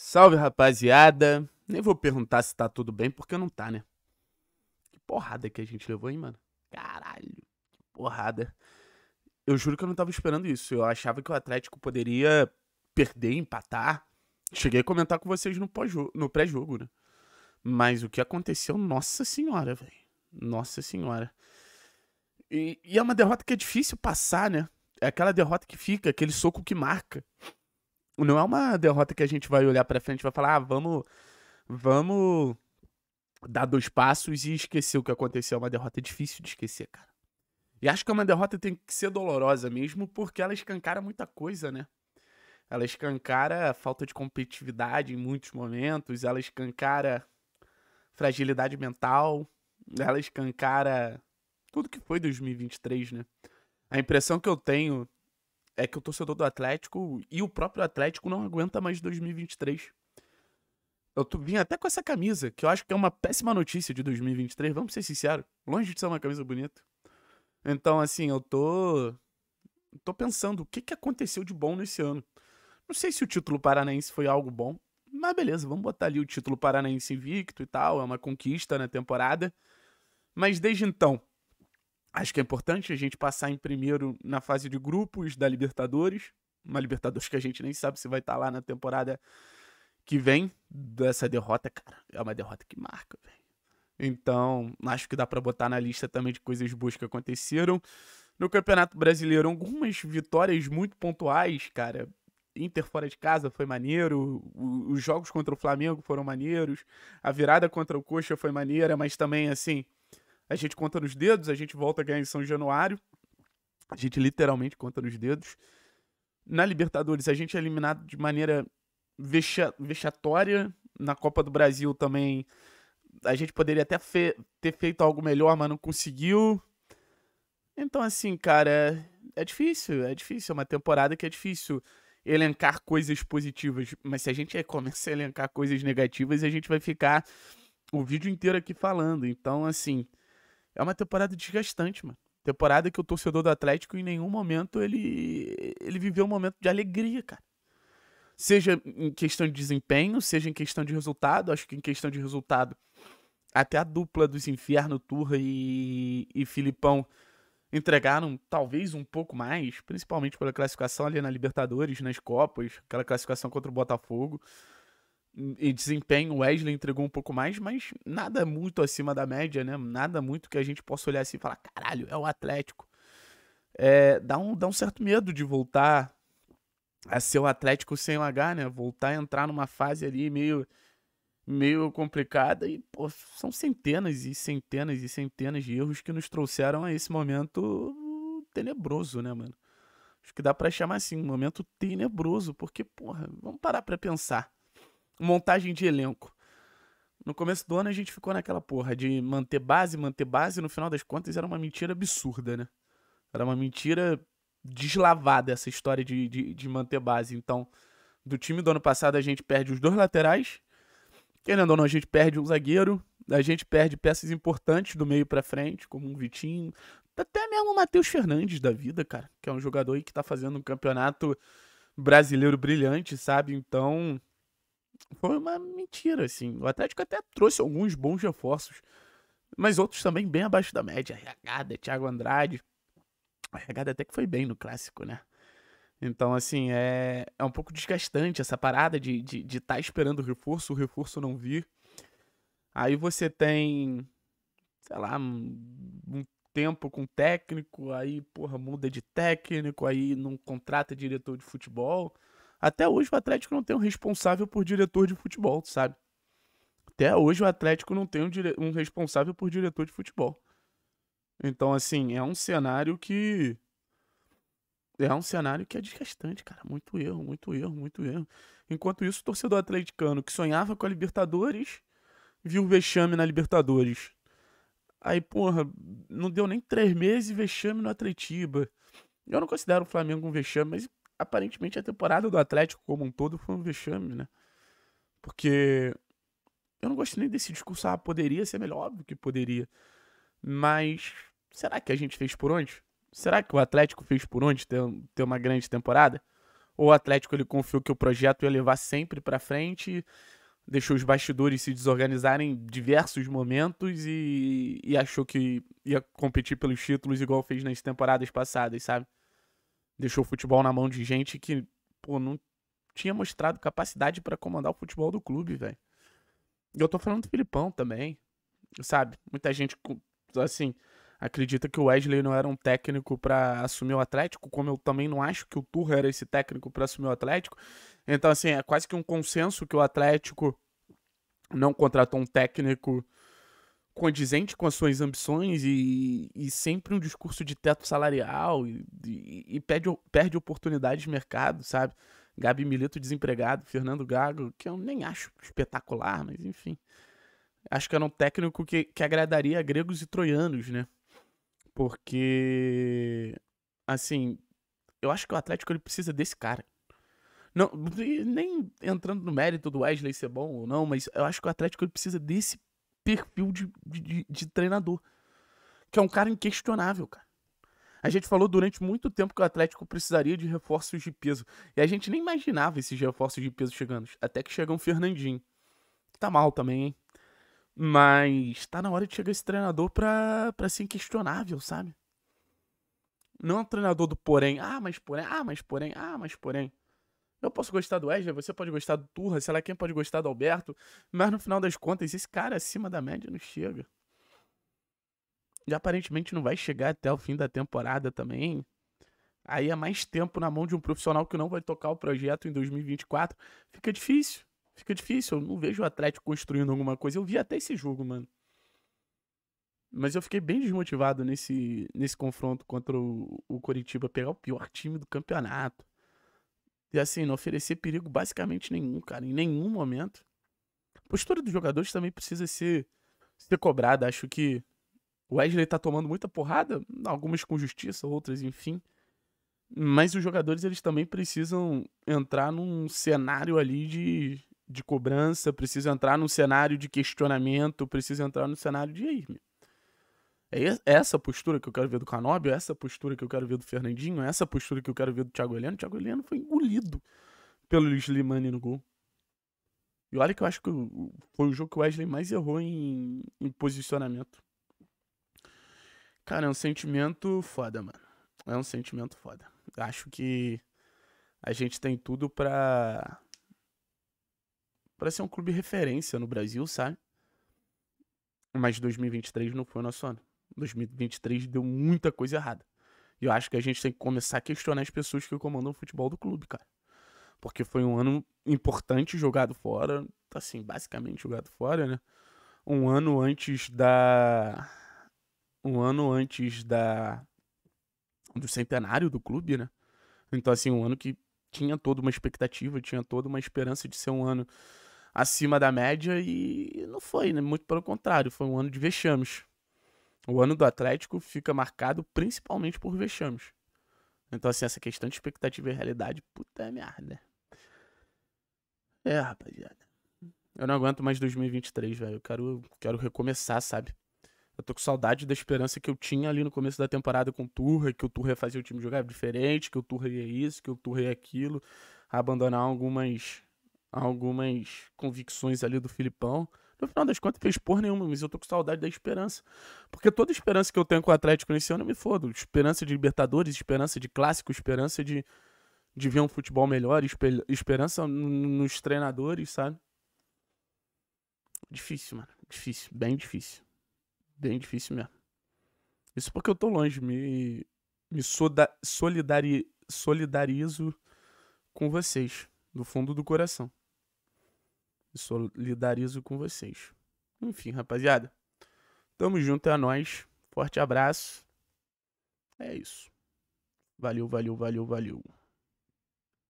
Salve, rapaziada. Nem vou perguntar se tá tudo bem, porque não tá, né? Que porrada que a gente levou, hein, mano? Caralho, que porrada. Eu juro que eu não tava esperando isso. Eu achava que o Atlético poderia perder, empatar. Cheguei a comentar com vocês no, pré-jogo, né? Mas o que aconteceu, nossa senhora, velho. Nossa senhora. E, e é uma derrota que é difícil passar, né? É aquela derrota que fica, aquele soco que marca não é uma derrota que a gente vai olhar para frente e vai falar, ah, vamos, vamos dar dois passos e esquecer o que aconteceu. É uma derrota difícil de esquecer, cara. E acho que é uma derrota tem que ser dolorosa mesmo, porque ela escancara muita coisa, né? Ela escancara falta de competitividade em muitos momentos, ela escancara fragilidade mental, ela escancara tudo que foi 2023, né? A impressão que eu tenho é que o torcedor do Atlético e o próprio Atlético não aguenta mais 2023. Eu tô, vim até com essa camisa, que eu acho que é uma péssima notícia de 2023, vamos ser sinceros. Longe de ser uma camisa bonita. Então, assim, eu tô. Tô pensando o que, que aconteceu de bom nesse ano. Não sei se o título paranaense foi algo bom, mas beleza, vamos botar ali o título paranaense invicto e tal, é uma conquista na temporada. Mas desde então, Acho que é importante a gente passar em primeiro na fase de grupos da Libertadores. Uma Libertadores que a gente nem sabe se vai estar tá lá na temporada que vem dessa derrota, cara. É uma derrota que marca, velho. Então, acho que dá para botar na lista também de coisas boas que aconteceram. No Campeonato Brasileiro, algumas vitórias muito pontuais, cara. Inter fora de casa foi maneiro, os jogos contra o Flamengo foram maneiros, a virada contra o Coxa foi maneira, mas também, assim, a gente conta nos dedos, a gente volta a ganhar em São Januário. A gente literalmente conta nos dedos. Na Libertadores, a gente é eliminado de maneira vexa, vexatória. Na Copa do Brasil também. A gente poderia até fe ter feito algo melhor, mas não conseguiu. Então, assim, cara, é, é difícil. É difícil. É uma temporada que é difícil elencar coisas positivas. Mas se a gente começa a elencar coisas negativas, a gente vai ficar o vídeo inteiro aqui falando. Então, assim, é uma temporada desgastante, mano. Temporada que o torcedor do Atlético em nenhum momento ele ele viveu um momento de alegria, cara. Seja em questão de desempenho, seja em questão de resultado, acho que em questão de resultado até a dupla dos Inferno Turra e, e Filipão entregaram talvez um pouco mais, principalmente pela classificação ali na Libertadores, nas Copas, aquela classificação contra o Botafogo e desempenho, o Wesley entregou um pouco mais, mas nada muito acima da média, né? Nada muito que a gente possa olhar assim e falar, caralho, é o Atlético. É, dá, um, dá um certo medo de voltar a ser o Atlético sem o H, né? Voltar a entrar numa fase ali meio, meio complicada e, pô, são centenas e centenas e centenas de erros que nos trouxeram a esse momento tenebroso, né, mano? Acho que dá para chamar assim, um momento tenebroso, porque, porra, vamos parar pra pensar montagem de elenco. No começo do ano a gente ficou naquela porra de manter base, manter base, no final das contas era uma mentira absurda, né? Era uma mentira deslavada essa história de, de, de manter base. Então, do time do ano passado a gente perde os dois laterais, querendo ou não, a gente perde um zagueiro, a gente perde peças importantes do meio para frente, como um Vitinho, até mesmo o Matheus Fernandes da vida, cara, que é um jogador aí que tá fazendo um campeonato brasileiro brilhante, sabe? Então, foi uma mentira, assim. O Atlético até trouxe alguns bons reforços, mas outros também bem abaixo da média. Regada, Thiago Andrade. A regada até que foi bem no clássico, né? Então, assim, é, é um pouco desgastante essa parada de estar de, de tá esperando o reforço, o reforço não vir. Aí você tem, sei lá, um tempo com técnico, aí, porra, muda de técnico, aí não contrata diretor de futebol. Até hoje o Atlético não tem um responsável por diretor de futebol, sabe? Até hoje o Atlético não tem um, dire... um responsável por diretor de futebol. Então, assim, é um cenário que. É um cenário que é desgastante, cara. Muito erro, muito erro, muito erro. Enquanto isso, o torcedor atleticano que sonhava com a Libertadores viu vexame na Libertadores. Aí, porra, não deu nem três meses vexame no Atletiba. Eu não considero o Flamengo um vexame, mas aparentemente a temporada do Atlético como um todo foi um vexame, né? Porque eu não gosto nem desse discurso, ah, poderia ser melhor, óbvio que poderia. Mas será que a gente fez por onde? Será que o Atlético fez por onde ter, ter uma grande temporada? Ou o Atlético ele confiou que o projeto ia levar sempre para frente, deixou os bastidores se desorganizarem em diversos momentos e, e achou que ia competir pelos títulos igual fez nas temporadas passadas, sabe? deixou o futebol na mão de gente que, pô, não tinha mostrado capacidade para comandar o futebol do clube, velho. Eu tô falando do Filipão também, sabe? Muita gente, assim, acredita que o Wesley não era um técnico para assumir o Atlético, como eu também não acho que o Turra era esse técnico para assumir o Atlético. Então, assim, é quase que um consenso que o Atlético não contratou um técnico condizente com as suas ambições e, e sempre um discurso de teto salarial e, e, e perde, perde oportunidades de mercado, sabe? Gabi Milito desempregado, Fernando Gago, que eu nem acho espetacular, mas enfim. Acho que era um técnico que, que agradaria a gregos e troianos, né? Porque, assim, eu acho que o Atlético ele precisa desse cara. Não, nem entrando no mérito do Wesley ser bom ou não, mas eu acho que o Atlético ele precisa desse perfil de, de, de treinador. Que é um cara inquestionável, cara. A gente falou durante muito tempo que o Atlético precisaria de reforços de peso. E a gente nem imaginava esses reforços de peso chegando. Até que chega um Fernandinho. Tá mal também, hein? Mas tá na hora de chegar esse treinador pra, pra ser inquestionável, sabe? Não é um treinador do porém. Ah, mas porém. Ah, mas porém. Ah, mas porém. Eu posso gostar do Wesley, você pode gostar do Turra, sei lá quem pode gostar do Alberto, mas no final das contas, esse cara acima da média não chega. E aparentemente não vai chegar até o fim da temporada também. Aí é mais tempo na mão de um profissional que não vai tocar o projeto em 2024. Fica difícil. Fica difícil. Eu não vejo o Atlético construindo alguma coisa. Eu vi até esse jogo, mano. Mas eu fiquei bem desmotivado nesse, nesse confronto contra o, o Coritiba pegar o pior time do campeonato e assim, não oferecer perigo basicamente nenhum, cara, em nenhum momento. A postura dos jogadores também precisa ser, ser cobrada. Acho que o Wesley tá tomando muita porrada, algumas com justiça, outras, enfim. Mas os jogadores, eles também precisam entrar num cenário ali de, de cobrança, precisam entrar num cenário de questionamento, precisam entrar num cenário de, aí, é essa postura que eu quero ver do Canóbio, é essa postura que eu quero ver do Fernandinho, é essa postura que eu quero ver do Thiago Heleno. O Thiago Heleno foi engolido pelo Slimani no gol. E olha que eu acho que foi o jogo que o Wesley mais errou em, em posicionamento. Cara, é um sentimento foda, mano. É um sentimento foda. Acho que a gente tem tudo pra. pra ser um clube referência no Brasil, sabe? Mas 2023 não foi o nosso ano. 2023 deu muita coisa errada. E eu acho que a gente tem que começar a questionar as pessoas que comandam o futebol do clube, cara. Porque foi um ano importante jogado fora, assim, basicamente jogado fora, né? Um ano antes da. Um ano antes da. Do centenário do clube, né? Então, assim, um ano que tinha toda uma expectativa, tinha toda uma esperança de ser um ano acima da média e não foi, né? Muito pelo contrário, foi um ano de vexames o ano do Atlético fica marcado principalmente por vexames. Então, assim, essa questão de expectativa e realidade, puta merda. É, rapaziada. Eu não aguento mais 2023, velho. Eu quero, quero recomeçar, sabe? Eu tô com saudade da esperança que eu tinha ali no começo da temporada com o Turra, que o Turra ia fazer o time jogar diferente, que o Turra ia isso, que o Turra ia aquilo, abandonar algumas algumas convicções ali do Filipão. No final das contas, fez porra nenhuma, mas eu tô com saudade da esperança. Porque toda esperança que eu tenho com o Atlético nesse ano, eu me fodo. Esperança de Libertadores, esperança de clássico, esperança de, de ver um futebol melhor, esperança nos treinadores, sabe? Difícil, mano. Difícil. Bem difícil. Bem difícil mesmo. Isso porque eu tô longe. Me, me solidari, solidarizo com vocês. Do fundo do coração e solidarizo com vocês. Enfim, rapaziada. Tamo junto, é nóis. Forte abraço. É isso. Valeu, valeu, valeu, valeu.